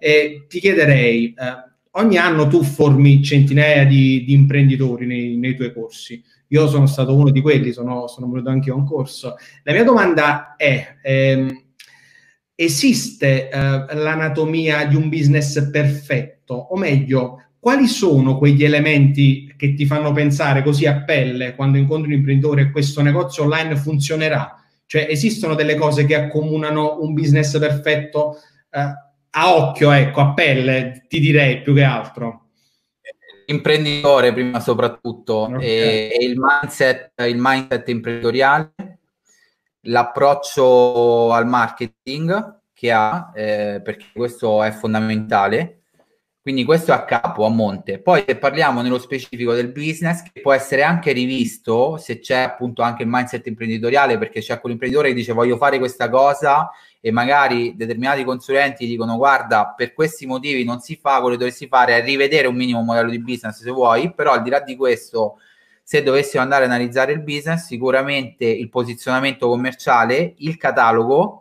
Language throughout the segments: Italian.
eh, ti chiederei, eh, ogni anno tu formi centinaia di, di imprenditori nei, nei, tuoi corsi. Io sono stato uno di quelli, sono, sono venuto anche a un corso. La mia domanda è, ehm, esiste eh, l'anatomia di un business perfetto? O meglio, quali sono quegli elementi che ti fanno pensare così a pelle quando incontri un imprenditore e questo negozio online funzionerà? Cioè esistono delle cose che accomunano un business perfetto eh, a occhio, ecco, a pelle, ti direi più che altro. Imprenditore prima soprattutto okay. e, e il, mindset, il mindset imprenditoriale, l'approccio al marketing che ha, eh, perché questo è fondamentale. Quindi questo a capo, a monte. Poi se parliamo nello specifico del business, che può essere anche rivisto se c'è appunto anche il mindset imprenditoriale, perché c'è quell'imprenditore che dice voglio fare questa cosa, e magari determinati consulenti dicono guarda per questi motivi non si fa quello che dovresti fare è rivedere un minimo modello di business se vuoi però al di là di questo se dovessimo andare a analizzare il business sicuramente il posizionamento commerciale il catalogo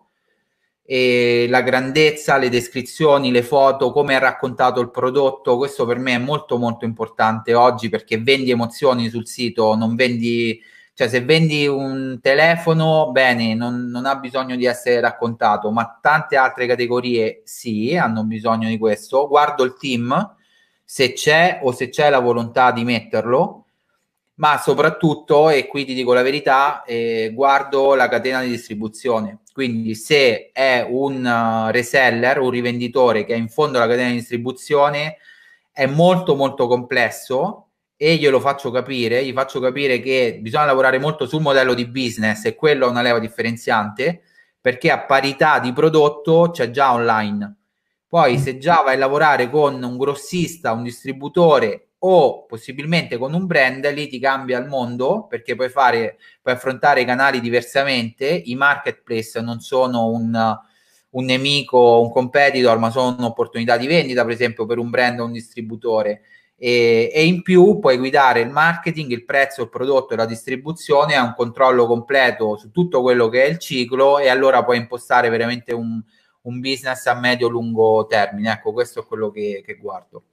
la grandezza, le descrizioni, le foto, come è raccontato il prodotto, questo per me è molto molto importante oggi perché vendi emozioni sul sito, non vendi cioè, se vendi un telefono, bene, non, non ha bisogno di essere raccontato, ma tante altre categorie sì, hanno bisogno di questo. Guardo il team, se c'è o se c'è la volontà di metterlo, ma soprattutto, e qui ti dico la verità, eh, guardo la catena di distribuzione. Quindi se è un eh, reseller, un rivenditore che è in fondo alla catena di distribuzione, è molto molto complesso e glielo faccio capire, gli faccio capire che bisogna lavorare molto sul modello di business e quello è una leva differenziante perché a parità di prodotto c'è già online. Poi se già vai a lavorare con un grossista, un distributore o possibilmente con un brand, lì ti cambia il mondo perché puoi, fare, puoi affrontare i canali diversamente. I marketplace non sono un, un nemico, un competitor, ma sono un'opportunità di vendita, per esempio, per un brand o un distributore e, e, in più puoi guidare il marketing, il prezzo, il prodotto e la distribuzione a un controllo completo su tutto quello che è il ciclo e allora puoi impostare veramente un, un business a medio-lungo termine. Ecco, questo è quello che, che guardo.